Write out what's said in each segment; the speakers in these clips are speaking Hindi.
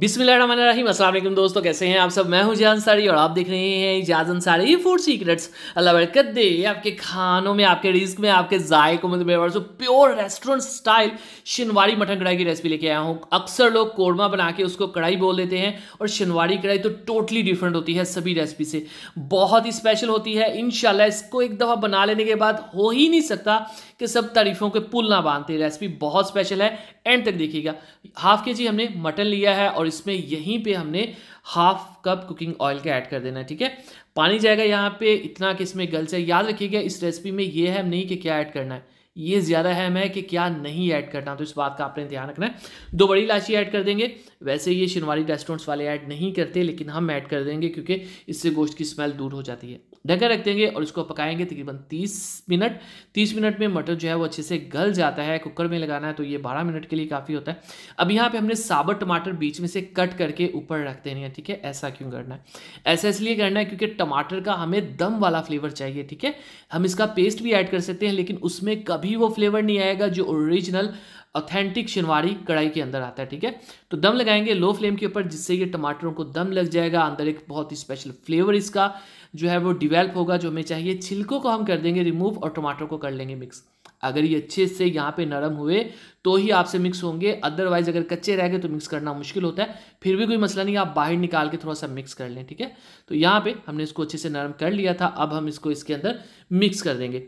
बिस्मिल अस्सलाम वालेकुम दोस्तों कैसे हैं आप सब मैं हूं जान अंसारी और आप देख रहे हैं इजाज अंसारी फूड सीक्रेट्स अल्लाह बरकत दे आपके खानों में आपके रिस्क में आपके जायकों में मतलब मेरे pure restaurant style Shinwari mutton kadhai की रेसिपी लेके आया हूं अक्सर लोग कोरमा बना के उसको कढ़ाई बोल देते हैं और शिनवाड़ी कढ़ाई तो टोटली डिफरेंट होती है सभी रेसिपी से बहुत ही स्पेशल होती है इन इसको एक दफ़ा बना लेने के बाद हो ही नहीं सकता कि सब तारीफों के पुल ना बांधते रेसिपी बहुत स्पेशल है एंड तक देखिएगा हाफ के जी हमने मटन लिया है और और इसमें यहीं पे हमने हाफ कप कुकिंग ऑयल का ऐड कर देना है ठीक है पानी जाएगा यहाँ पे इतना कि इसमें गल जाए याद रखिएगा इस रेसिपी में ये है नहीं कि क्या ऐड करना है ये ज़्यादा अहम है कि क्या नहीं ऐड करना तो इस बात का आपने ध्यान रखना है दो बड़ी इलायची ऐड कर देंगे वैसे ये शिनवारी रेस्टोरेंट्स वाले ऐड नहीं करते लेकिन हम ऐड कर देंगे क्योंकि इससे गोश्त की स्मेल दूर हो जाती है ढक रख देंगे और इसको पकाएंगे तकरीबन 30 मिनट 30 मिनट में मटर जो है वो अच्छे से गल जाता है कुकर में लगाना है तो ये 12 मिनट के लिए काफ़ी होता है अब यहाँ पे हमने साबर टमाटर बीच में से कट करके ऊपर रख देने हैं ठीक है ऐसा क्यों करना है ऐसा इसलिए करना है क्योंकि टमाटर का हमें दम वाला फ्लेवर चाहिए ठीक है हम इसका पेस्ट भी ऐड कर सकते हैं लेकिन उसमें कभी वो फ्लेवर नहीं आएगा जो ओरिजिनल ऑथेंटिक शिनवाड़ी कढ़ाई के अंदर आता है ठीक है तो दम लगाएंगे लो फ्लेम के ऊपर जिससे ये टमाटरों को दम लग जाएगा अंदर एक बहुत ही स्पेशल फ्लेवर इसका जो है वो डिवेल्प होगा जो हमें चाहिए छिलकों को हम कर देंगे रिमूव और टमाटर को कर लेंगे मिक्स अगर ये अच्छे से यहाँ पे नरम हुए तो ही आपसे मिक्स होंगे अदरवाइज अगर कच्चे रह गए तो मिक्स करना मुश्किल होता है फिर भी कोई मसला नहीं आप बाहर निकाल के थोड़ा सा मिक्स कर लें ठीक है तो यहाँ पे हमने इसको अच्छे से नरम कर लिया था अब हम इसको इसके अंदर मिक्स कर देंगे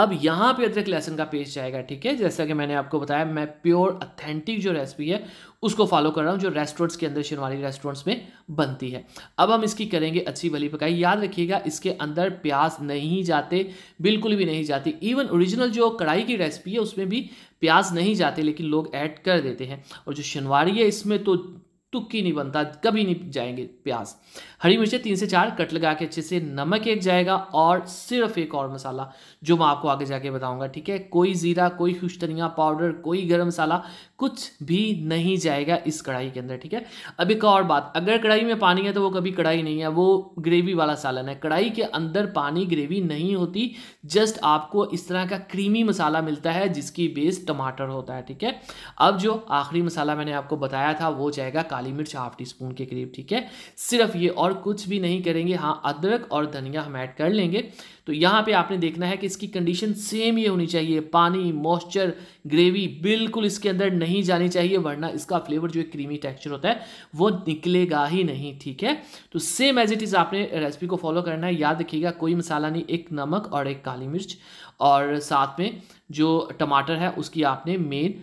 अब यहाँ पे अदरक लहसन का पेस्ट जाएगा ठीक है जैसा कि मैंने आपको बताया मैं प्योर अथेंटिक जो रेसिपी है उसको फॉलो कर रहा हूँ जो रेस्टोरेंट्स के अंदर शिनवाली रेस्टोरेंट्स में बनती है अब हम इसकी करेंगे अच्छी भली पकाई याद रखिएगा इसके अंदर प्याज नहीं जाते बिल्कुल भी नहीं जाती इवन ओरिजिनल जो कढ़ाई की रेसिपी है उसमें भी प्याज नहीं जाते लेकिन लोग ऐड कर देते हैं और जो शिनवारी है इसमें तो टुक्की नहीं बनता कभी नहीं जाएंगे प्याज हरी मिर्चें तीन से चार कट लगा के अच्छे से नमक एक जाएगा और सिर्फ एक और मसाला जो मैं आपको आगे जाके बताऊंगा ठीक है कोई ज़ीरा कोई खुशतनिया पाउडर कोई गरम मसाला कुछ भी नहीं जाएगा इस कढ़ाई के अंदर ठीक है अब एक और बात अगर कढ़ाई में पानी है तो वो कभी कढ़ाई नहीं है वो ग्रेवी वाला सालन है कढ़ाई के अंदर पानी ग्रेवी नहीं होती जस्ट आपको इस तरह का क्रीमी मसाला मिलता है जिसकी बेस टमाटर होता है ठीक है अब जो आखिरी मसाला मैंने आपको बताया था वो जाएगा काली मिर्च हाफ टी स्पून के करीब ठीक है सिर्फ ये और कुछ भी नहीं करेंगे हाँ अदरक और धनिया हम ऐड कर लेंगे तो यहाँ पे आपने देखना है कि इसकी कंडीशन सेम ये होनी चाहिए पानी मॉइस्चर ग्रेवी बिल्कुल इसके अंदर नहीं जानी चाहिए वरना इसका फ्लेवर जो क्रीमी टेक्सचर होता है वो निकलेगा ही नहीं ठीक है तो सेम एज इट इज़ आपने रेसिपी को फॉलो करना है याद रखिएगा कोई मसाला नहीं एक नमक और एक काली मिर्च और साथ में जो टमाटर है उसकी आपने मेन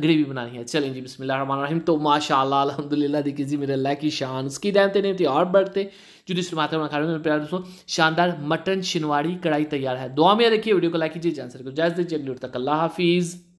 ग्रेवी बनानी है चलें जी बिसमीम तो माशाल्लाह अल्हम्दुलिल्लाह देखिए जी मेरे अल्लाह की शान उसकी दहनते नहीं थी और बढ़ते जो दूसरी मात्रा में खा रहे हैं प्यार दोस्तों शानदार मटन शिनवाड़ी कढ़ाई तैयार है दुआ में रखिए वीडियो को लाइक कीजिए जान सर को जायज़ दीजिए अगली तक अल्लाह हाफिज़